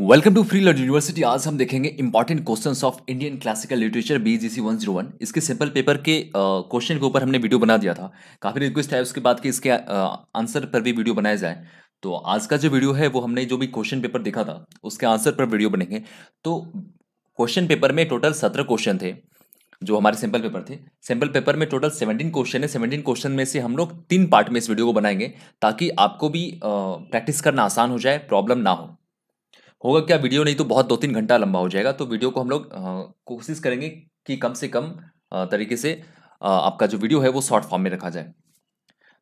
Welcome to free lord university आज हम देखेंगे important questions of Indian classical literature B G C one zero one इसके simple paper के question के ऊपर हमने वीडियो बना दिया था काफ़ी रिक्वेस्ट है उसके बाद कि इसके आंसर पर भी वीडियो बनाया जाए तो आज का जो वीडियो है वो हमने जो भी क्वेश्चन पेपर देखा था उसके आंसर पर वीडियो बनेंगे तो क्वेश्चन पेपर में टोटल सत्रह क्वेश्चन थे जो हमारे सिंपल पेपर थे सिंपल पेपर में टोटल सेवनटीन क्वेश्चन है सेवनटीन क्वेश्चन में से हम लोग तीन पार्ट में इस वीडियो को बनाएंगे ताकि आपको भी प्रैक्टिस करना आसान हो जाए प्रॉब्लम ना हो होगा क्या वीडियो नहीं तो बहुत दो तीन घंटा लंबा हो जाएगा तो वीडियो को हम लोग कोशिश करेंगे कि कम से कम तरीके से आपका जो वीडियो है वो शॉर्ट फॉर्म में रखा जाए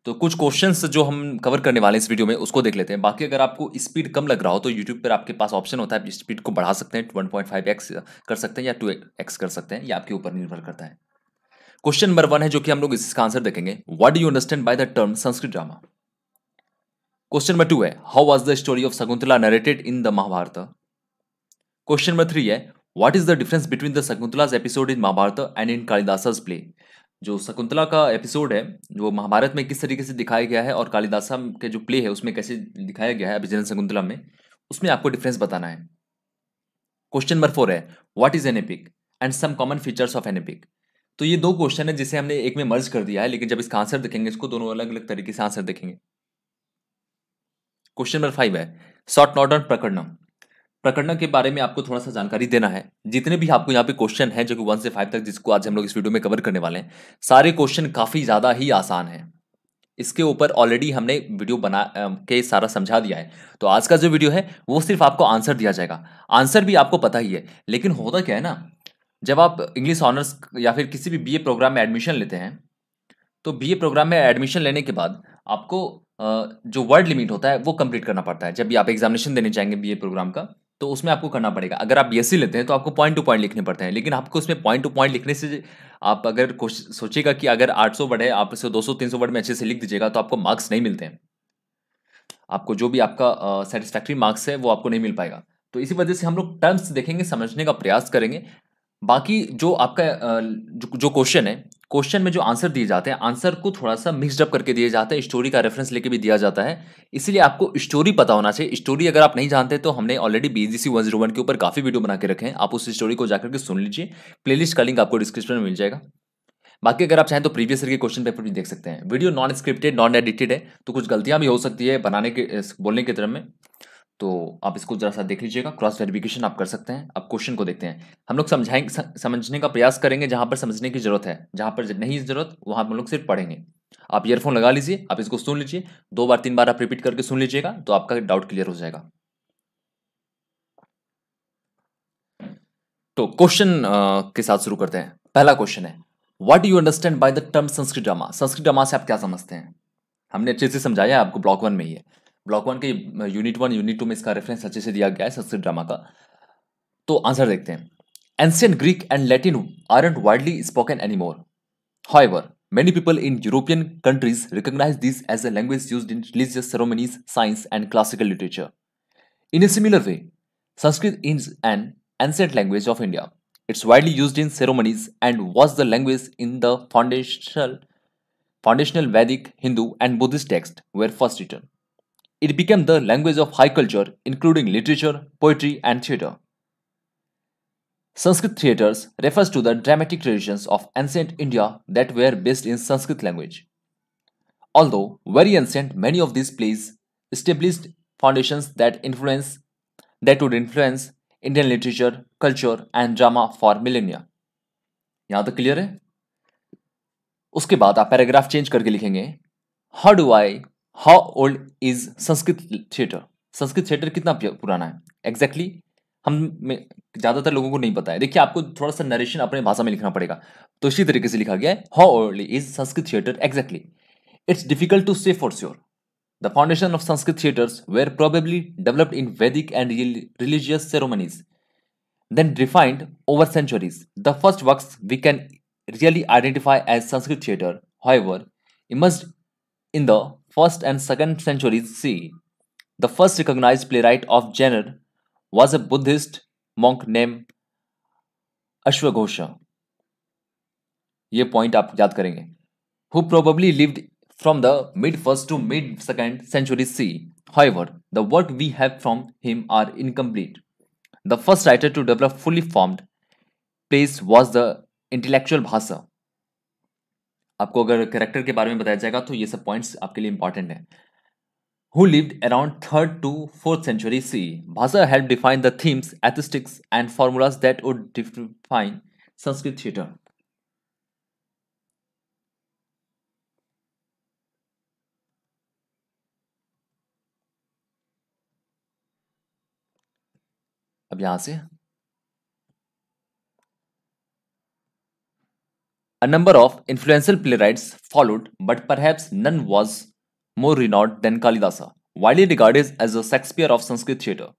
तो कुछ क्वेश्चंस जो हम कवर करने वाले हैं इस वीडियो में उसको देख लेते हैं बाकी अगर आपको स्पीड कम लग रहा हो तो यूट्यूब पर आपके पास ऑप्शन होता है आप स्पीड को बढ़ा सकते हैं वन पॉइंट फाइव एक्स कर सकते हैं या टू एक्स कर सकते हैं या आपके ऊपर निर्भर करता है क्वेश्चन नंबर वन है जो कि हम लोग इसका आंसर देखेंगे what do you understand by the term Sanskrit drama question number two है how was the story of Shakuntala narrated in the Mahabharata question number three है what is the difference between the Shakuntala's episode in Mahabharata and in Kalidasa's play जो शकुंतला का episode है वो महाभारत में किस तरीके से दिखाया गया है और कालिदासा के जो प्ले है उसमें कैसे दिखाया गया है अभिजन शकुंतला में उसमें आपको डिफरेंस बताना है क्वेश्चन नंबर फोर है what is an epic and some common features of an epic तो ये दो क्वेश्चन है जिसे हमने एक में मर्ज कर दिया है लेकिन जब इसका आंसर देखेंगे इसको दोनों अलग अलग तरीके से आंसर देखेंगे क्वेश्चन नंबर फाइव है शॉर्ट नॉट ऑन प्रकरण प्रकरण के बारे में आपको थोड़ा सा जानकारी देना है जितने भी आपको यहाँ पे क्वेश्चन है जो कि वन से फाइव तक जिसको आज हम लोग इस वीडियो में कवर करने वाले हैं सारे क्वेश्चन काफ़ी ज़्यादा ही आसान है इसके ऊपर ऑलरेडी हमने वीडियो बना के सारा समझा दिया है तो आज का जो वीडियो है वो सिर्फ आपको आंसर दिया जाएगा आंसर भी आपको पता ही है लेकिन होता क्या है ना जब आप इंग्लिश ऑनर्स या फिर किसी भी बीए प्रोग्राम में एडमिशन लेते हैं तो बीए प्रोग्राम में एडमिशन लेने के बाद आपको जो वर्ड लिमिट होता है वो कंप्लीट करना पड़ता है जब भी आप एग्जामिनेशन देने जाएंगे बी प्रोग्राम का तो उसमें आपको करना पड़ेगा अगर आप बी लेते हैं तो आपको पॉइंट टू पॉइंट लिखने पड़ते हैं लेकिन आपको उसमें पॉइंट टू पॉइंट लिखने से आप अगर सोचिएगा कि अगर 800 वर्ड है आप उसे 200 300 वर्ड में अच्छे से लिख दीजिएगा तो आपको मार्क्स नहीं मिलते हैं आपको जो भी आपका सेटिस्फैक्ट्री मार्क्स है वो आपको नहीं मिल पाएगा तो इसी वजह से हम लोग टर्म्स देखेंगे समझने का प्रयास करेंगे बाकी जो आपका जो, जो क्वेश्चन है क्वेश्चन में जो आंसर दिए जाते हैं आंसर को थोड़ा सा मिक्सडअप करके दिए जाते हैं स्टोरी का रेफरेंस लेके भी दिया जाता है इसलिए आपको स्टोरी पता होना चाहिए स्टोरी अगर आप नहीं जानते तो हमने already B G C one zero one के ऊपर काफ़ी वीडियो बना के रखे हैं आप उस स्टोरी को जाकर के सुन लीजिए प्लेलिस्ट का लिंक आपको डिस्क्रिप्शन में मिल जाएगा बाकी अगर आप चाहें तो प्रीवियस ईयर के क्वेश्चन पेपर भी देख सकते हैं video non scripted non edited है तो कुछ गलतियां भी हो सकती है बनाने के बोलने के क्रम में तो आप इसको जरा सा देख लीजिएगा क्रॉस वेरिफिकेशन आप कर सकते हैं अब क्वेश्चन को देखते हैं हम लोग समझाएंगे समझने का प्रयास करेंगे जहाँ पर समझने की जरूरत है जहाँ पर नहीं जरूरत वहाँ हम लोग सिर्फ पढ़ेंगे आप ईयरफोन लगा लीजिए आप इसको सुन लीजिए दो बार तीन बार आप रिपीट करके सुन लीजिएगा तो आपका डाउट क्लियर हो जाएगा तो क्वेश्चन के साथ शुरू करते हैं पहला क्वेश्चन है what you understand by the term Sanskrit drama Sanskrit drama से आप क्या समझते हैं हमने अच्छे से समझाया आपको ब्लॉक वन में ही है ब्लॉक वन के यूनिट वन यूनिट टू में इसका रेफरेंस अच्छे से दिया गया है संस्कृत ड्रामा का तो आंसर देखते हैं ancient Greek and Latin aren't widely spoken anymore however many people in European countries recognise this as a language use in religious ceremonies science and classical literature in a similar way Sanskrit is an ancient language of India it's widely use in ceremonies and was the language in the foundational foundational Vedic Hindu and Buddhist text were first return It became the language of high culture, including literature, poetry, and theatre. Sanskrit theatres refers to the dramatic traditions of ancient India that were based in Sanskrit language. Although very ancient, many of these plays established foundations that influence that would influence Indian literature, culture, and drama for millennia. यहां तक clear है उसके बाद आप paragraph change करके लिखेंगे how do I how old is Sanskrit theatre Sanskrit theatre कितना पुराना है एग्जैक्टली हम ज्यादातर लोगों को नहीं पता है देखिए आपको थोड़ा सा नरेशन अपने भाषा में लिखना पड़ेगा तो इसी तरीके से लिखा गया है how old is Sanskrit theatre exactly it's difficult to say for sure the foundation of Sanskrit theatres were probably developed in Vedic and religious ceremonies then defined over centuries the first work we can really identify as Sanskrit theatre however emerged in the 1st and 2nd centuries C, The first recognized playwright of genre was a Buddhist monk named Ashwaghosha. ये point आप याद करेंगे who probably lived from the mid first to mid second century C However, the work we have from him are incomplete. The first writer to develop fully formed plays was the intellectual Bhasa, आपको अगर character के बारे में बताया जाएगा तो ये सब पॉइंट्स आपके लिए इंपॉर्टेंट है who lived around third to fourth century C Bhasa help define the themes aesthetics and formulas that would define Sanskrit theatre अब यहां से A number of influential playwrights followed, but perhaps none was more renowned than Kalidasa, widely regarded as the Shakespeare of Sanskrit theatre.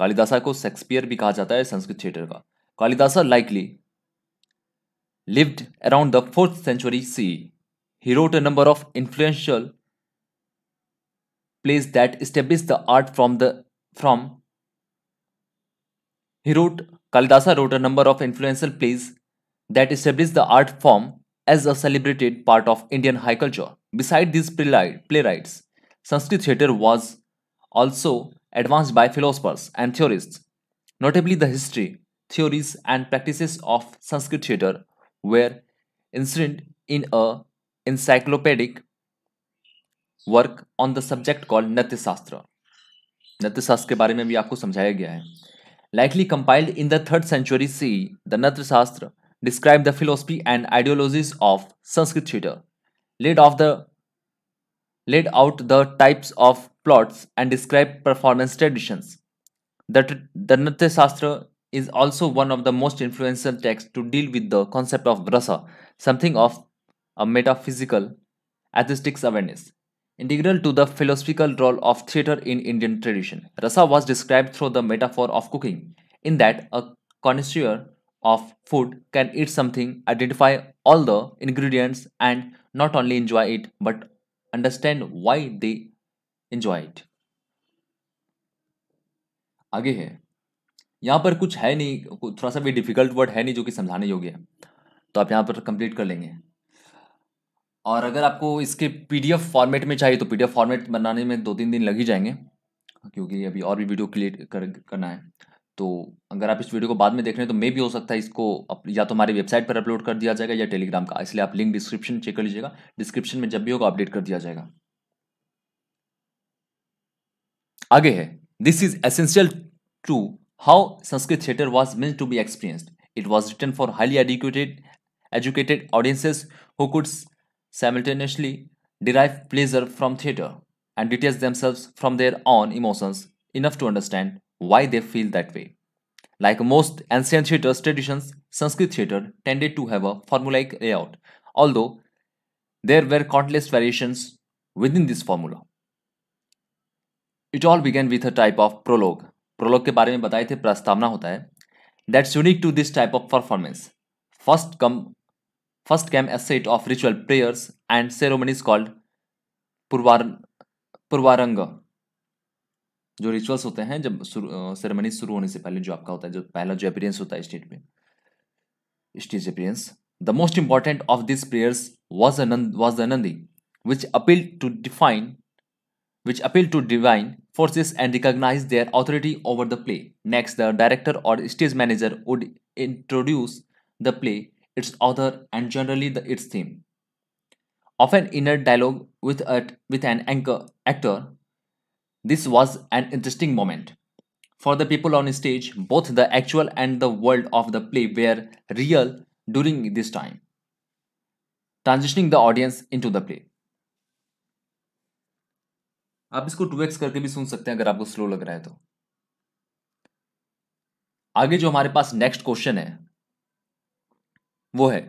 Kalidasa को Shakespeare भी कहा जाता है Sanskrit theatre का Kalidasa likely lived around the 4th century CE. He wrote a number of influential plays that established the art from the from he wrote Kalidasa wrote a number of influential plays that established the art form as a celebrated part of Indian high culture. Beside these playwrights, Sanskrit theatre was also advanced by philosophers and theorists. Notably, the history, theories, and practices of Sanskrit theatre were incident in a encyclopedic work on the subject called नृत्य शास्त्र नृत्य शास्त्र के बारे में भी आपको समझाया गया है likely compiled in the Describe the philosophy and ideologies of Sanskrit theatre, laid, the, laid out the types of plots and described performance traditions. The, the Natya Shastra is also one of the most influential texts to deal with the concept of rasa, something of a metaphysical atheistic awareness. Integral to the philosophical role of theatre in Indian tradition, rasa was described through the metaphor of cooking, in that a connoisseur of food can eat something, identify all the ingredients, and not only enjoy it but understand why they enjoy it. आगे है यहां पर कुछ है नहीं थोड़ा सा भी डिफिकल्ट वर्ड है नहीं जो कि समझाने योग्य है तो आप यहाँ पर कंप्लीट कर लेंगे और अगर आपको इसके पीडीएफ फॉर्मेट में चाहिए तो पीडीएफ फॉर्मेट बनाने में दो तीन दिन लग ही जाएंगे क्योंकि अभी और भी वीडियो क्रिएट कर, करना है तो अगर आप इस वीडियो को बाद में देख रहे हैं तो मे भी हो सकता है इसको या तो हमारी वेबसाइट पर अपलोड कर दिया जाएगा या टेलीग्राम का इसलिए आप लिंक डिस्क्रिप्शन चेक कर लीजिएगा डिस्क्रिप्शन में जब भी होगा अपडेट कर दिया जाएगा आगे है this is essential to how Sanskrit theatre was mean to be experienced it was return for highly educated educated audiences who could simultaneously derive pleasure from theatre and detach themselves from their own emotions enough to understand why they feel that way. Like most ancient theatre traditions, Sanskrit theatre tended to have a formulaic layout, although there were countless variations within this formula. It all began with a type of prologue. Prologue ke baare mein bataye the prastavna hota hai. That's unique to this type of performance. First come first come a set of ritual prayers and ceremonies called purvaranga जो rituals होते हैं जब ceremony शुरू होने से पहले जो आपका होता है जो पहला जो अपीरियंस होता है स्टेज पे stage appearance the most important of this prayers was Anand was Anandi which appeal to define which appeal to divine forces and recognise their authority over the play next the director or stage manager would introduce the play its author and generally the its theme of an inner dialogue with with an anchor actor This was an interesting moment. For the people on stage, both the actual and the world of the play were real during this time, transitioning the audience into the play. आप इसको 2x करके भी सुन सकते हैं अगर आपको slow लग रहा है तो आगे जो हमारे पास नेक्स्ट क्वेश्चन है वो है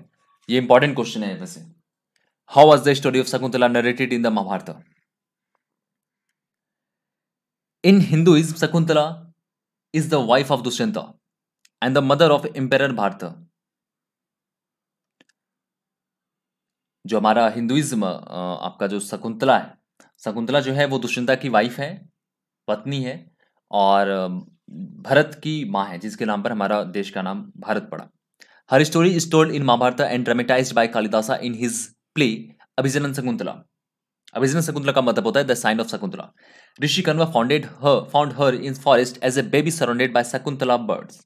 ये इंपॉर्टेंट क्वेश्चन है वैसे how was the story of Shakuntala narrated in the Mahabharata in Hinduism, Shakuntala is the wife of Dushyanta and the mother of Emperor Bharat जो हमारा हिंदुइज्म आपका जो शकुंतला है शकुंतला जो है वो दुष्यंता की वाइफ है पत्नी है और भरत की माँ है जिसके नाम पर हमारा देश का नाम भारत पड़ा her story is told in Mahabharata and dramatize by Kalidasa in his play Abhijnana Shakuntala अब इसमें शकुंतला का मतलब होता है the sign of Shakuntala Rishi Kanva founded her found her in forest as a baby surrounded by Shakuntala birds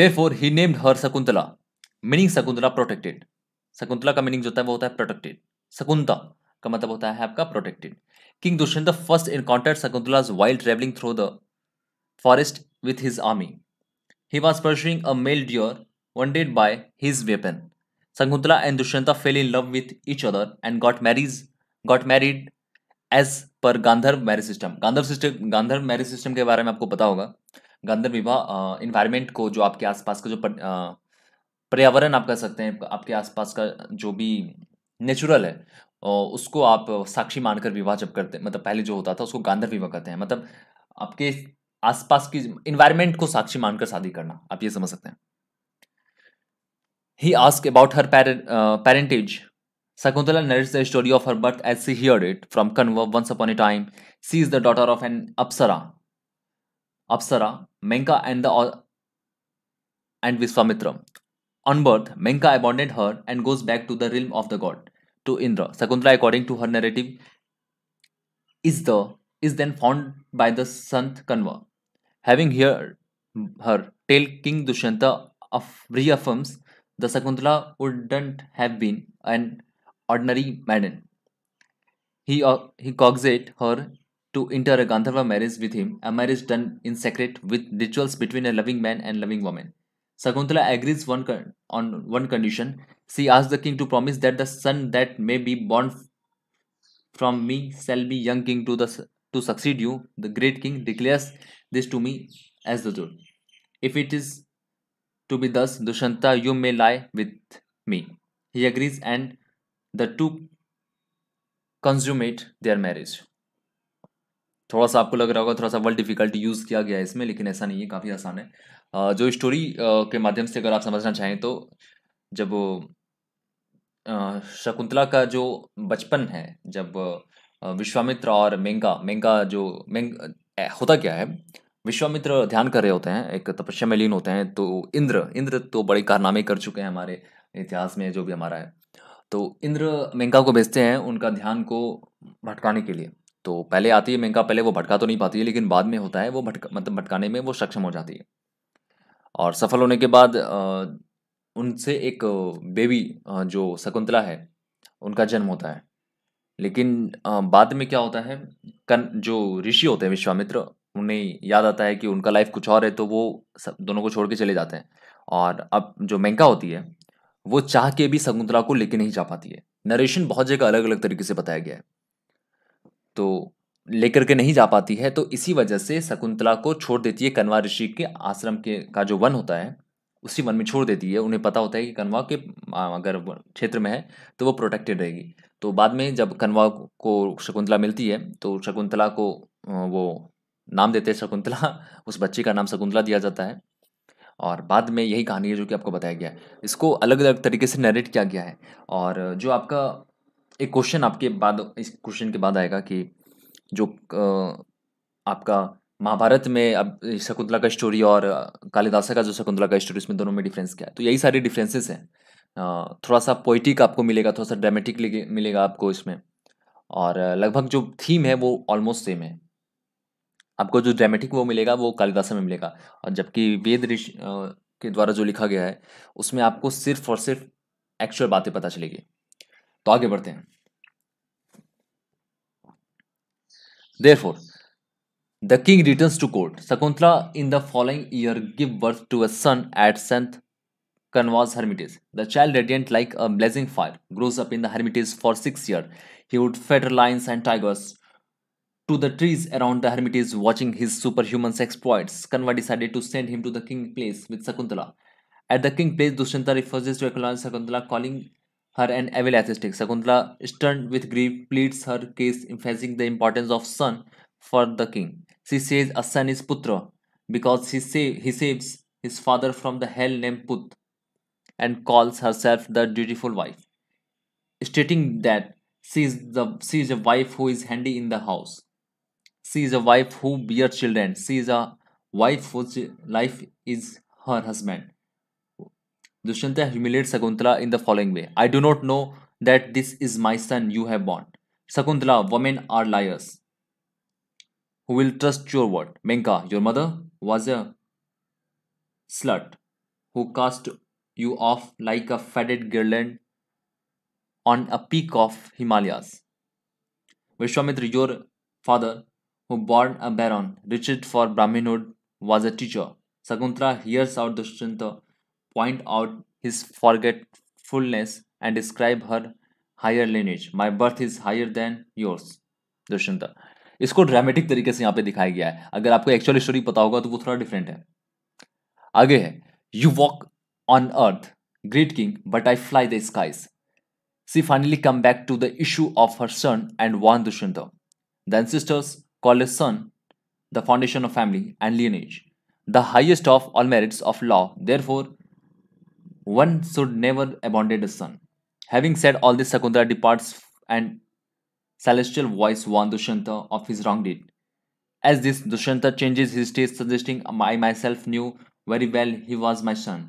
therefore he named her Shakuntala meaning Shakuntala protected Shakuntala का meaning जो होता है वो होता है प्रोटेक्टेड शकुंता का मतलब होता है आपका protected king Dushyant first encounter Shakuntala's while travelling through the forest with his army he was pursuing a male deer wounded by his weapon Sankuntala and Dushyanta fell in love with each other and got married got married as per Gandharva marriage system Gandharva system Gandharva marriage system के बारे में आपको पता होगा गांधर्व विवाह environment को जो आपके आसपास का जो पर्यावरण आप कह सकते हैं आपके आसपास का जो भी नेचुरल है उसको आप साक्षी मानकर विवाह जब करते मतलब पहले जो होता था उसको गांधर विवाह कहते हैं मतलब आपके आसपास की इन्वायरमेंट को साक्षी मानकर शादी करना आप ये समझ सकते हैं He asks about her parent, uh, parentage. Sakuntala narrates the story of her birth as she heard it from Kanva once upon a time. She is the daughter of an Apsara. Apsara, Menka and the and Viswamitra. On birth, Menka abandoned her and goes back to the realm of the god, to Indra. Sakuntala, according to her narrative, is the is then found by the Sant Kanva. Having heard her tale, King Dushanta reaffirms the Sakuntala wouldn't have been an ordinary maiden. He, uh, he coaxed her to enter a Gandharva marriage with him, a marriage done in secret with rituals between a loving man and loving woman. Sakuntala agrees one on one condition. She asks the king to promise that the son that may be born from me shall be young king to the to succeed you. The great king declares this to me as the truth. If it is to be thus Dushyanta you may lie with me he agrees and the two consummate their marriage थोड़ा सा आपको लग रहा होगा थोड़ा सा world difficult use किया गया है इसमें लेकिन ऐसा नहीं है काफ़ी आसान है जो स्टोरी के माध्यम से अगर आप समझना चाहें तो जब शकुंतला का जो बचपन है जब विश्वामित्र और मेंगा मेंगा जो मेंग होता क्या है विश्वामित्र ध्यान कर रहे होते हैं एक तपस्या में लीन होते हैं तो इंद्र इंद्र तो बड़े कारनामे कर चुके हैं हमारे इतिहास में जो भी हमारा है तो इंद्र मेंका को भेजते हैं उनका ध्यान को भटकाने के लिए तो पहले आती है मेंका पहले वो भटका तो नहीं पाती है लेकिन बाद में होता है वो भटका मतलब भटकाने में वो सक्षम हो जाती है और सफल होने के बाद उनसे एक बेबी जो शकुंतला है उनका जन्म होता है लेकिन बाद में क्या होता है कन जो ऋषि होते हैं विश्वामित्र उन्हें याद आता है कि उनका लाइफ कुछ और है तो वो सब दोनों को छोड़ के चले जाते हैं और अब जो मैंका होती है वो चाह के भी शकुंतला को लेके नहीं जा पाती है नरेशन बहुत जगह अलग अलग तरीके से बताया गया है तो लेकर के नहीं जा पाती है तो इसी वजह से शकुंतला को छोड़ देती है कनवा ऋषि के आश्रम के का जो वन होता है उसी वन में छोड़ देती है उन्हें पता होता है कि कनवा के अगर क्षेत्र में है तो वो प्रोटेक्टेड रहेगी तो बाद में जब कनवा को शकुंतला मिलती है तो शकुंतला को वो नाम देते हैं शकुंतला उस बच्ची का नाम शकुंतला दिया जाता है और बाद में यही कहानी है जो कि आपको बताया गया है इसको अलग अलग तरीके से नरेट किया गया है और जो आपका एक क्वेश्चन आपके बाद इस क्वेश्चन के बाद आएगा कि जो आपका महाभारत में अब शकुंतला का स्टोरी और कालिदासा का जो शकुंतला का स्टोरी उसमें दोनों में डिफरेंस क्या है तो यही सारे डिफरेंसेस हैं थोड़ा सा पोइटिक आपको मिलेगा थोड़ा सा ड्रामेटिक मिलेगा आपको इसमें और लगभग जो थीम है वो ऑलमोस्ट सेम है आपको जो ड्रामेटिक वो मिलेगा वो कालिदास में मिलेगा और जबकि वेद ऋषि के द्वारा जो लिखा गया है उसमें आपको सिर्फ और सिर्फ एक्चुअल बातें पता चलेगी तो आगे बढ़ते हैं therefore the king return to court Shakuntala in the following year give birth to a son at saint Convas hermitage the child radiant like a blazing fire grows up in the hermitage for six year he would fetter lions and tigers to the trees around the hermitage watching his superhuman exploits, Kanva decided to send him to the king place with Sakuntala. At the king place, Dushyanta refuses to acknowledge Sakuntala, calling her an evil atheistic. Sakuntala, stunned with grief, pleads her case, emphasizing the importance of son for the king. She says a son is putra because he, save, he saves his father from the hell named Put and calls herself the dutiful wife, stating that she is, the, she is a wife who is handy in the house. She is a wife who bears children. She is a wife whose life is her husband. Dushyanta humiliates Sakuntala in the following way I do not know that this is my son you have born. Sakuntala, women are liars. Who will trust your word? Menka, your mother was a slut who cast you off like a faded garland on a peak of Himalayas. Vishwamitra, your father who born a baron, reached for Brahminhood, was a teacher. Sakuntala hears out Dushyanta point out his forgetfulness and describe her higher lineage. My birth is higher than yours. Dushyanta. इसको dramatic तरीके से यहाँ पे दिखाया गया है अगर आपको एक्चुअल स्टोरी पता होगा तो वो थोड़ा डिफरेंट है आगे है you walk on earth great king but I fly the skies see finally come back to the issue of her son and when Dushyant the ancestors called his son the foundation of family and lineage, the highest of all merits of law. Therefore, one should never abandon his son. Having said all this, Sakuntala departs and celestial voice warns Dushanta of his wrong deed. As this, Dushanta changes his taste, suggesting, I myself knew very well he was my son.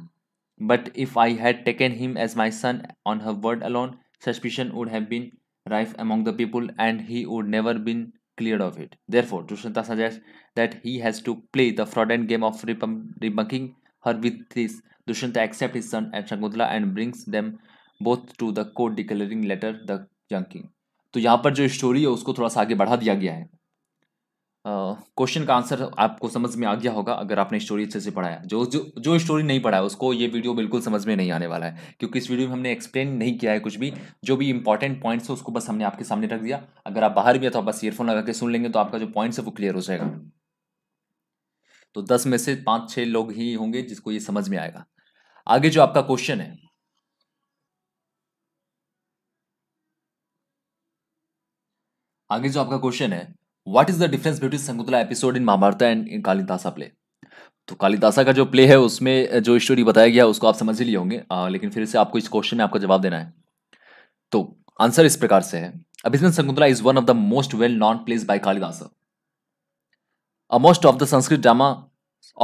But if I had taken him as my son on her word alone, suspicion would have been rife among the people and he would never been cleared of it. Therefore, Dushyanta suggests that he has to play the fraudulent game of rebuking her with this. Dushyanta accepts his son and Shakuntala and brings them both to the court declaring later the young king. तो यहाँ पर जो story है उसको थोड़ा सा आगे बढ़ा दिया गया है क्वेश्चन का आंसर आपको समझ में आ गया होगा अगर आपने स्टोरी अच्छे से पढ़ाया जो जो जो स्टोरी नहीं पढ़ा है उसको ये वीडियो बिल्कुल समझ में नहीं आने वाला है क्योंकि इस वीडियो में हमने एक्सप्लेन नहीं किया है कुछ भी जो भी इंपॉर्टेंट पॉइंट्स है उसको बस हमने आपके सामने रख दिया अगर आप बाहर भी है तो आप बस ईयरफोन लगा के सुन लेंगे तो आपका जो पॉइंट्स है वो क्लियर हो जाएगा तो दस में से पाँच छः लोग ही होंगे जिसको ये समझ में आएगा आगे जो आपका क्वेश्चन है आगे जो आपका क्वेश्चन है what is the difference between Shakuntala episode in Mahabharata and in Kalidasa play तो कालिदासा का जो प्ले है उसमें जो स्टोरी बताया गया उसको आप समझ ही लिए होंगे आ, लेकिन फिर से आपको इस क्वेश्चन में आपका जवाब देना है तो आंसर इस प्रकार से है Abhijnana Shakuntala is one of the most well known plays by Kalidasa a most of the Sanskrit drama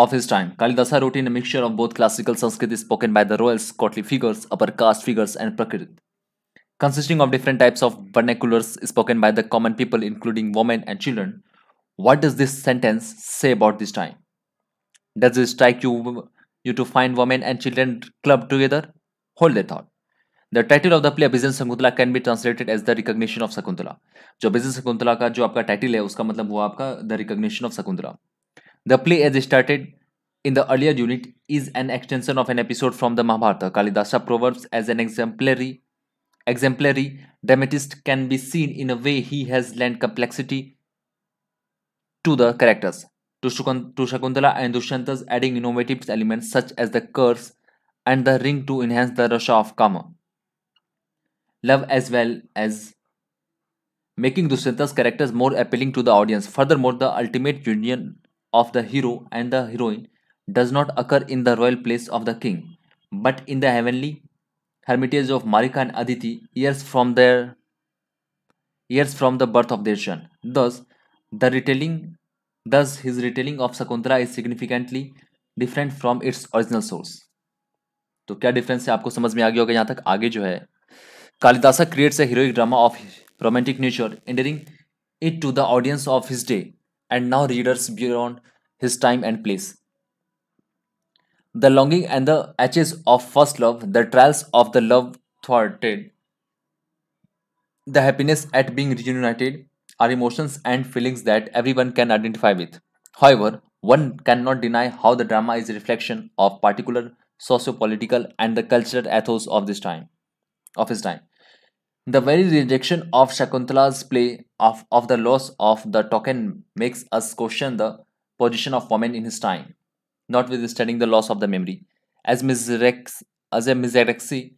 of his time Kalidasa wrote mixture of both classical Sanskrit spoken by the by the figures upper caste figures and Prakrit consisting of different types of vernaculars spoken by the common people, including women and children. What does this sentence say about this time? Does it strike you, you to find women and children clubbed together? Hold the thought. The title of the play Business Sakuntala can be translated as the recognition of Sakuntala. जो Business Sakuntala का जो आपका title है उसका मतलब हुआ आपका the recognition of Sakuntala. The play as it started in the earlier unit is an extension of an episode from the Mahabharata. Kalidasa proverbs as an exemplary exemplary dramatist can be seen in a way he has lent complexity to the characters, to, Shakuntala and Dushyanta's adding innovative elements such as the curse and the ring to enhance the rush of karma. Love as well as making Dushyanta's characters more appealing to the audience. Furthermore, the ultimate union of the hero and the heroine does not occur in the royal place of the king, but in the heavenly hermitage of Marika and Aditi years from their years from the birth of their son. Thus, the retelling, thus his retelling of Sakuntala is significantly different from its original source. तो क्या difference है आपको समझ में आ गया होगा यहाँ तक आगे जो है Kalidasa creates a heroic drama of romantic nature endearing it to the audience of his day and now readers beyond his time and place the longing and the ashes of first love, the trials of the love thwarted, the happiness at being reunited are emotions and feelings that everyone can identify with. However, one cannot deny how the drama is a reflection of particular socio-political and the cultural ethos of this time, of his time. The very rejection of Shakuntala's play of, of the loss of the token makes us question the position of women in his time notwithstanding the loss of the memory. As Ms. Rex, as a Ms. Rexy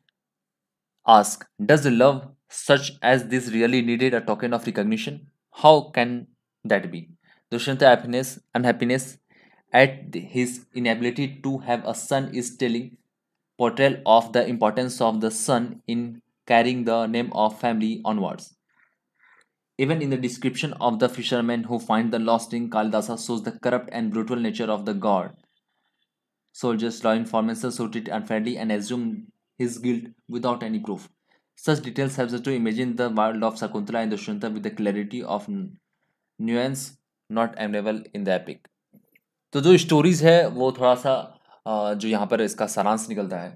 asks, does love such as this really needed a token of recognition? How can that be? Dushyanta happiness, unhappiness at his inability to have a son is telling portrayal of the importance of the son in carrying the name of family onwards. Even in the description of the fishermen who find the lost ring, Kaldasa, shows the corrupt and brutal nature of the god Soldiers, law enforcement shot it unfairly and assumed his guilt without any proof. Such details helps us to imagine the world of Sakuntala and Dushyanta with the clarity of nuance not available in the epic. तो जो stories है वो थोड़ा सा जो यहाँ पर इसका सारांश निकलता है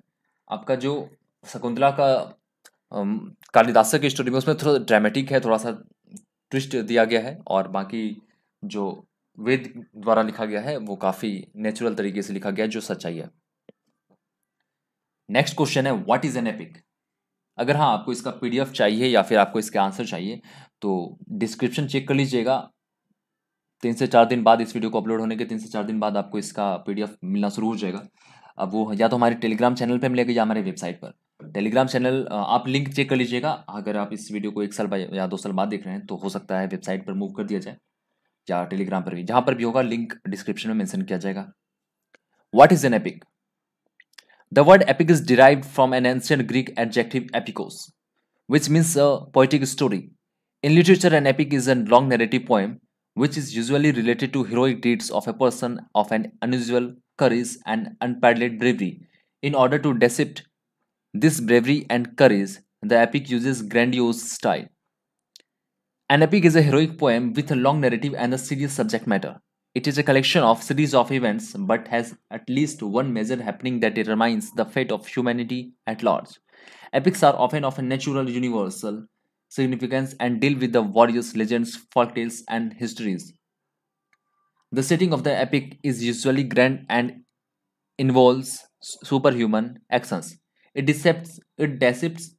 आपका जो शकुंतला का कालिदास की स्टोरी में उसमें थोड़ा ड्रामेटिक है थोड़ा सा ट्विस्ट दिया गया है और बाकी जो वेद द्वारा लिखा गया है वो काफ़ी नेचुरल तरीके से लिखा गया है जो सच्चाई है नेक्स्ट क्वेश्चन है व्हाट इज़ एन एपिक अगर हाँ आपको इसका पीडीएफ चाहिए या फिर आपको इसके आंसर चाहिए तो डिस्क्रिप्शन चेक कर लीजिएगा तीन से चार दिन बाद इस वीडियो को अपलोड होने के तीन से चार दिन बाद आपको इसका पीडीएफ मिलना शुरू हो जाएगा अब वो या तो हमारे टेलीग्राम चैनल पर मिलेगा या हमारे वेबसाइट पर टेलीग्राम चैनल आप लिंक चेक कर लीजिएगा अगर आप इस वीडियो को एक साल या दो साल बाद देख रहे हैं तो हो सकता है वेबसाइट पर मूव कर दिया जाए या टेलीग्राम पर भी जहां पर भी होगा लिंक डिस्क्रिप्शन में मेंशन किया जाएगा what is an epic the word epic is derive from an ancient Greek adjective which means a poetic story. In literature, an epic is a long narrative poem which is usually related to heroic deeds of a person of an unusual courage and unparalleled bravery. In order to depict this bravery and courage, the epic uses grandiose style. An epic is a heroic poem with a long narrative and a serious subject matter. It is a collection of series of events but has at least one major happening that determines the fate of humanity at large. Epics are often of a natural universal significance and deal with the various legends, folktales, and histories. The setting of the epic is usually grand and involves superhuman actions. It decepts, it depicts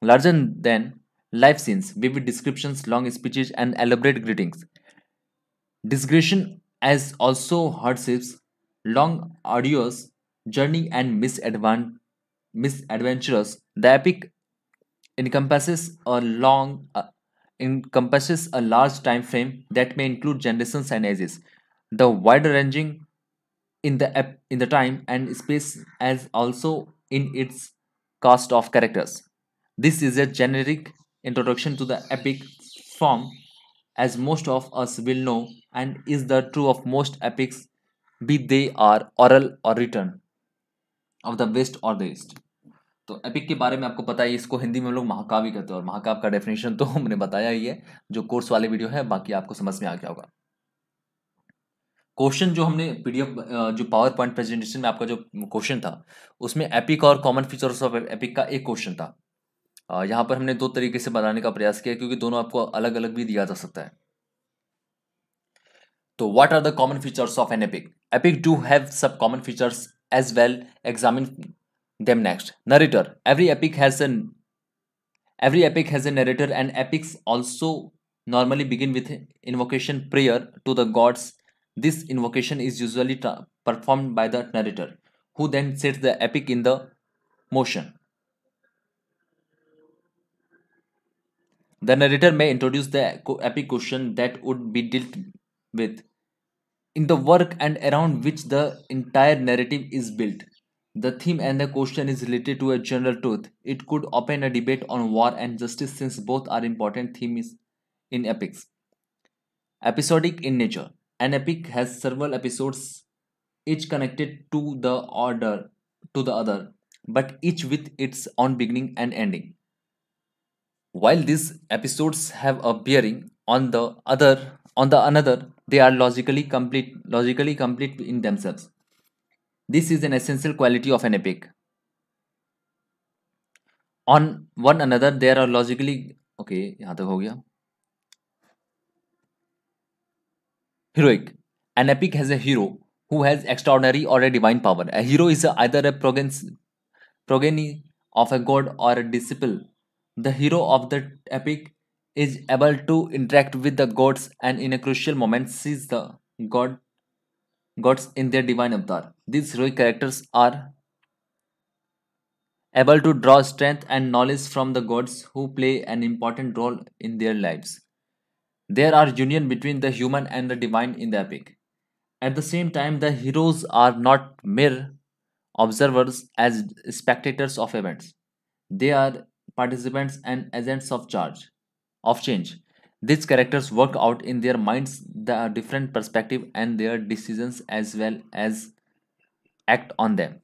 larger than life scenes, vivid descriptions, long speeches, and elaborate greetings. Discretion as also hardships, long audios, journey, and misadvan- misadventures. The epic encompasses a long uh, encompasses a large time frame that may include generations and ages. The wider ranging in the ep- in the time and space as also in its cast of characters. This is a generic introduction to the epic form as most of us will know and is the true of most epics be they are oral or written of the west or the east तो epic के बारे में आपको पता है इसको हिंदी में हम लोग महाकाव्य कहते हैं और महाकाव्य का डेफिनेशन तो हमने बताया ही है जो कोर्स वाले वीडियो है बाकी आपको समझ में आ गया होगा क्वेश्चन जो हमने पीडीएफ जो पावर पॉइंट प्रेजेंटेशन में आपका जो क्वेश्चन था उसमें एपिक और कॉमन फीचर्स ऑफ एपिक का एक क्वेश्चन था यहाँ पर हमने दो तरीके से बनाने का प्रयास किया क्योंकि दोनों आपको अलग अलग भी दिया जा सकता है तो what are the common features of an epic epic do have some common features as well examine them next narrator every epic has an every epic has a narrator and epics also normally begin with invocation prayer to the gods this invocation is usually perform by the narrator who then sets the epic in the motion The narrator may introduce the epic question that would be dealt with in the work and around which the entire narrative is built. The theme and the question is related to a general truth. It could open a debate on war and justice since both are important themes in epics. Episodic in nature. An epic has several episodes each connected to the order to the other, but each with its own beginning and ending. While these episodes have a bearing on the other on the another, they are logically complete logically complete in themselves. This is an essential quality of an epic. On one another, there are logically okay, यहाँ तक हो Heroic. An epic has a hero who has extraordinary or a divine power. A hero is either a progeny of a god or a disciple the hero of the epic is able to interact with the gods and in a crucial moment sees the god gods in their divine avatar. These heroic characters are able to draw strength and knowledge from the gods who play an important role in their lives. There are union between the human and the divine in the epic. At the same time, the heroes are not mere observers as spectators of events. They are participants and agents of charge of change. These characters work out in their minds the different perspective and their decisions as well as act on them.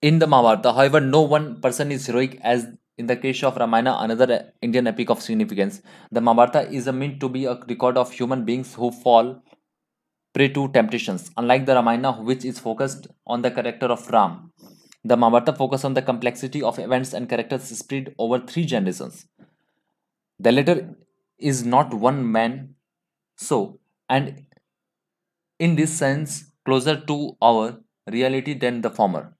In the Mahabharata, however, no one person is heroic as in the case of Ramayana, another Indian epic of significance. The Mahabharata is meant to be a record of human beings who fall prey to temptations, unlike the Ramayana, which is focused on the character of Ram the Mahabharata focuses on the complexity of events and characters spread over three generations. The letter is not one man so and in this sense closer to our reality than the former.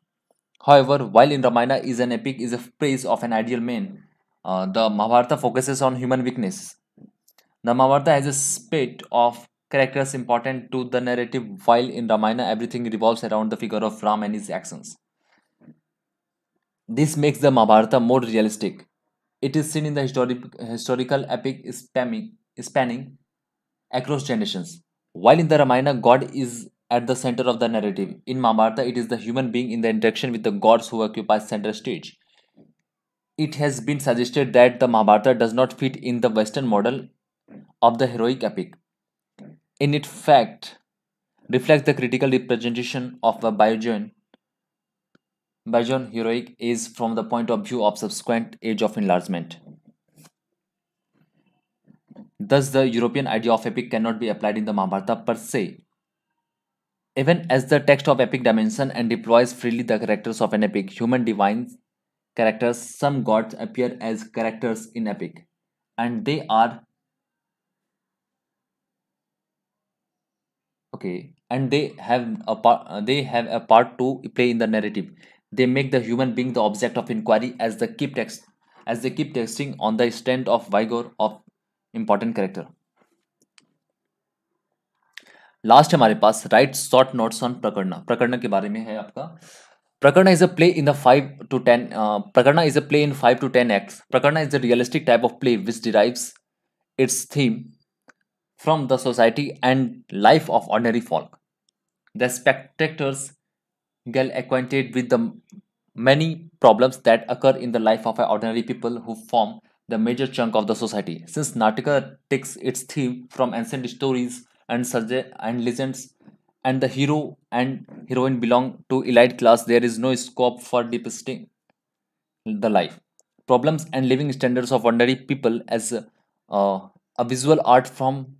However, while in Ramayana is an epic is a praise of an ideal man, uh, the Mahabharata focuses on human weakness. The Mahabharata has a spate of characters important to the narrative while in Ramayana everything revolves around the figure of Ram and his actions. This makes the Mahabharata more realistic. It is seen in the historic, historical epic spamming, spanning across generations. While in the Ramayana, God is at the center of the narrative. In Mahabharata, it is the human being in the interaction with the gods who occupy center stage. It has been suggested that the Mahabharata does not fit in the Western model of the heroic epic. In its fact, reflects the critical representation of a Biogen Bayesian heroic is from the point of view of subsequent age of enlargement. Thus, the European idea of epic cannot be applied in the Mahabharata per se. Even as the text of epic dimension and deploys freely the characters of an epic, human divine characters, some gods appear as characters in epic, and they are okay, and they have a part, they have a part to play in the narrative they make the human being the object of inquiry as they keep text as they keep testing on the extent of vigor of important character Last, हमारे पास write short notes on prakarna. Prakarna के बारे में है आपका Prakarana is a play in the five to ten Prakarana is a play in five to ten acts Prakarana is a realistic type of play which derives its theme from the society and life of ordinary folk. The spectators get acquainted with the many problems that occur in the life of ordinary people who form the major chunk of the society. Since Nautica takes its theme from ancient stories and suge- and legends, and the hero and heroine belong to elite class, there is no scope for depicting the life, problems, and living standards of ordinary people as a, uh, a visual art form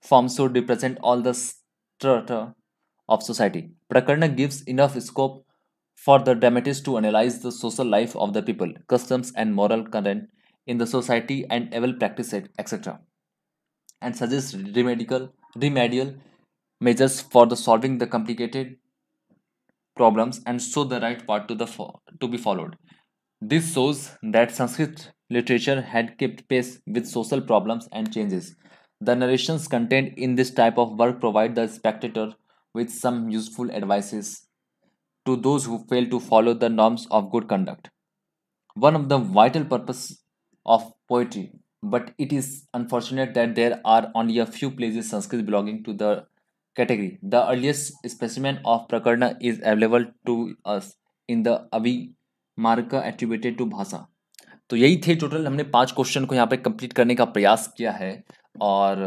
form so represent all the strata of society. Prakarna gives enough scope for the dramatist to analyze the social life of the people, customs and moral current in the society and evil practice, etc. And suggests remedial, remedial measures for the solving the complicated problems and show the right path to, the fo- to be followed. This shows that Sanskrit literature had kept pace with social problems and changes. The narrations contained in this type of work provide the spectator with some useful advices to those who fail to follow the norms of good conduct. One of the vital purpose of poetry, but it is unfortunate that there are only a few places Sanskrit belonging to the category. The earliest specimen of Prakarna is available to us in the marka attributed to Bhasa. तो यही थे total हमने पांच question को यहाँ पे complete करने का प्रयास किया है और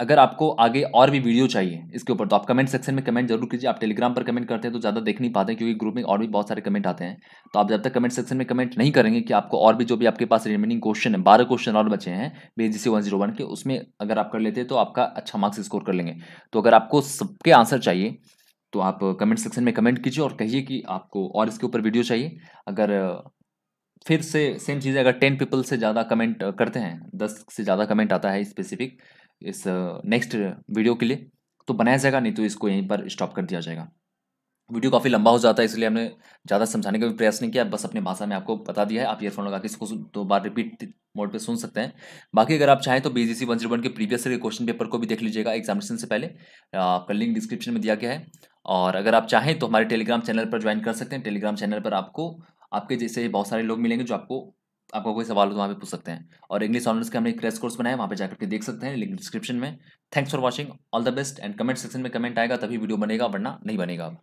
अगर आपको आगे और भी वीडियो चाहिए इसके ऊपर तो आप कमेंट सेक्शन में कमेंट जरूर कीजिए आप टेलीग्राम पर कमेंट करते हैं तो ज़्यादा देख नहीं पाते क्योंकि ग्रुप में और भी बहुत सारे कमेंट आते हैं तो आप जब तक कमेंट सेक्शन में कमेंट नहीं करेंगे कि आपको और भी जो भी आपके पास रिमेनिंग क्वेश्चन है बारह क्वेश्चन और बचे हैं बीजीसी वन जीरो वन के उसमें अगर आप कर लेते हैं तो आपका अच्छा मार्क्स स्कोर कर लेंगे तो अगर आपको सबके आंसर चाहिए तो आप कमेंट सेक्शन में कमेंट कीजिए और कहिए कि आपको और इसके ऊपर वीडियो चाहिए अगर फिर से सेम चीज़ अगर टेन पीपल से ज़्यादा कमेंट करते हैं दस से ज़्यादा कमेंट आता है स्पेसिफिक इस नेक्स्ट वीडियो के लिए तो बनाया जाएगा नहीं तो इसको यहीं पर स्टॉप कर दिया जाएगा वीडियो काफ़ी लंबा हो जाता है इसलिए हमने ज़्यादा समझाने का भी प्रयास नहीं किया बस अपने भाषा में आपको बता दिया है आप ईयरफोन लगा के इसको दो बार रिपीट मोड पे सुन सकते हैं बाकी अगर आप चाहें तो B G C one zero one के प्रीवियस के क्वेश्चन पेपर को भी देख लीजिएगा एग्जामिनेशन से पहले आपका लिंक डिस्क्रिप्शन में दिया गया है और अगर आप चाहें तो हमारे टेलीग्राम चैनल पर ज्वाइन कर सकते हैं टेलीग्राम चैनल पर आपको आपके जैसे बहुत सारे लोग मिलेंगे जो आपको आपका कोई सवाल हो तो वहाँ पर पूछ सकते हैं और इंग्लिश ऑनर्स का हमने क्रेस कोर्स बनाया वहाँ पर जाकर के देख सकते हैं लिंक डिस्क्रिप्शन में thanks for watching all the best and comment section में कमेंट आएगा तभी वीडियो बनेगा वरना नहीं बनेगा